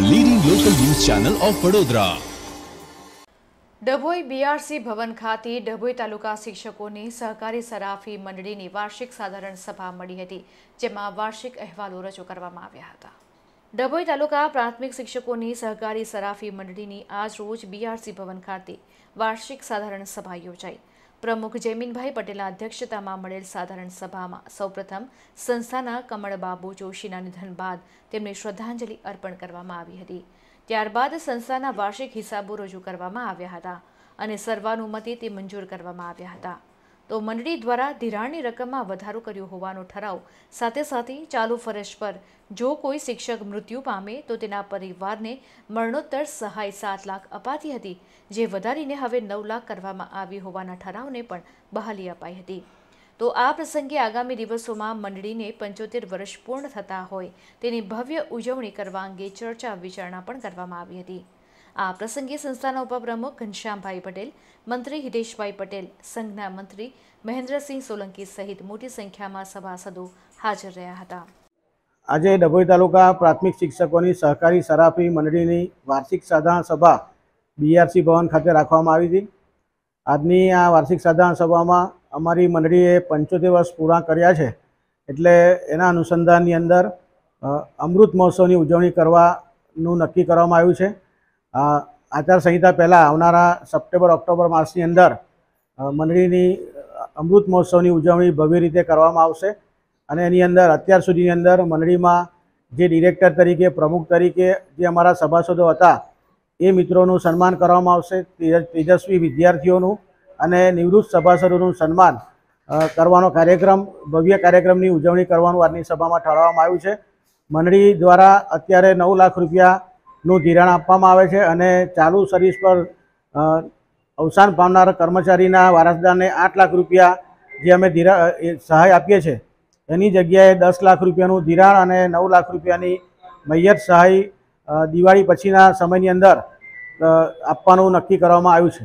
a leading local news channel of Dabhoi BRC ભવન ખાતે ડભોઈ તાલુકા શિક્ષકોની સહકારી સરાફી મંડળીની વાર્ષિક સાધારણ સભા મળી હતી જેમાં વાર્ષિક અહેવાલો રજૂ કરવામાં આવ્યા હતા ડભોઈ તાલુકા પ્રાથમિક શિક્ષકોની સહકારી સરાફી મંડળીની આજ રોજ બીઆરસી ભવન ખાતે વાર્ષિક સાધારણ સભા યોજાઈ પ્રમુખ જયમીનભાઈ પટેલના અધ્યક્ષતામાં મળેલ સાધારણ સભામાં સૌપ્રથમ સંસ્થાના કમળબાબુ જોશીના નિધન બાદ તેમને શ્રદ્ધાંજલિ અર્પણ કરવામાં આવી હતી ત્યારબાદ સંસ્થાના વાર્ષિક હિસાબો રજૂ કરવામાં આવ્યા હતા અને સર્વાનુમતિ તે મંજૂર કરવામાં આવ્યા હતા તો મંડળી દ્વારા ધિરાણની રકમમાં વધારો કર્યો હોવાનો ઠરાવ સાથે સાથે ચાલુ ફરજ પર જો કોઈ શિક્ષક મૃત્યુ પામે તો તેના પરિવારને મરણોત્તર સહાય સાત લાખ અપાતી હતી જે વધારીને હવે નવ લાખ કરવામાં આવી હોવાના ઠરાવને પણ બહાલી અપાઈ હતી તો આ પ્રસંગે આગામી દિવસોમાં મંડળીને પંચોતેર વર્ષ પૂર્ણ થતા હોય તેની ભવ્ય ઉજવણી કરવા અંગે ચર્ચા વિચારણા પણ કરવામાં આવી હતી આ પ્રસંગે સંસ્થાના ઉપપ્રમુખ ઘનશ્યામભાઈ પટેલ મંત્રી હિતેશભાઈ પટેલ સંઘના મંત્રી મહેન્દ્રસિંહ સોલંકી સહિત મોટી સંખ્યામાં સભાસદો હાજર રહ્યા હતા આજે ડભોઈ તાલુકા પ્રાથમિક શિક્ષકોની સહકારી સરાફી મંડળીની વાર્ષિક સાધારણ સભા બીઆરસી ભવન ખાતે રાખવામાં આવી હતી આજની આ વાર્ષિક સાધારણ સભામાં અમારી મંડળીએ પંચોતેર વર્ષ પૂરા કર્યા છે એટલે એના અનુસંધાનની અંદર અમૃત મહોત્સવની ઉજવણી કરવાનું નક્કી કરવામાં આવ્યું છે આચારસંહિતા પહેલાં આવનારા સપ્ટેમ્બર ઓક્ટોબર માસની અંદર મંડળીની અમૃત મહોત્સવની ઉજવણી ભવ્ય રીતે કરવામાં આવશે અને એની અંદર અત્યાર સુધીની અંદર મંડળીમાં જે ડિરેક્ટર તરીકે પ્રમુખ તરીકે જે અમારા સભાસદો હતા એ મિત્રોનું સન્માન કરવામાં આવશે તેજસ્વી વિદ્યાર્થીઓનું અને નિવૃત્ત સભાસદોનું સન્માન કરવાનો કાર્યક્રમ ભવ્ય કાર્યક્રમની ઉજવણી કરવાનું આજની સભામાં ઠરાવવામાં આવ્યું છે મંડળી દ્વારા અત્યારે નવ લાખ રૂપિયા નું ધિરાણ આપવામાં આવે છે અને ચાલુ સર્વિસ પર અવસાન પામનાર કર્મચારીના વારસદારને આઠ લાખ રૂપિયા જે અમે ધીરા સહાય આપીએ છીએ એની જગ્યાએ દસ લાખ રૂપિયાનું ધિરાણ અને નવ લાખ રૂપિયાની મૈયત સહાય દિવાળી પછીના સમયની અંદર આપવાનું નક્કી કરવામાં આવ્યું છે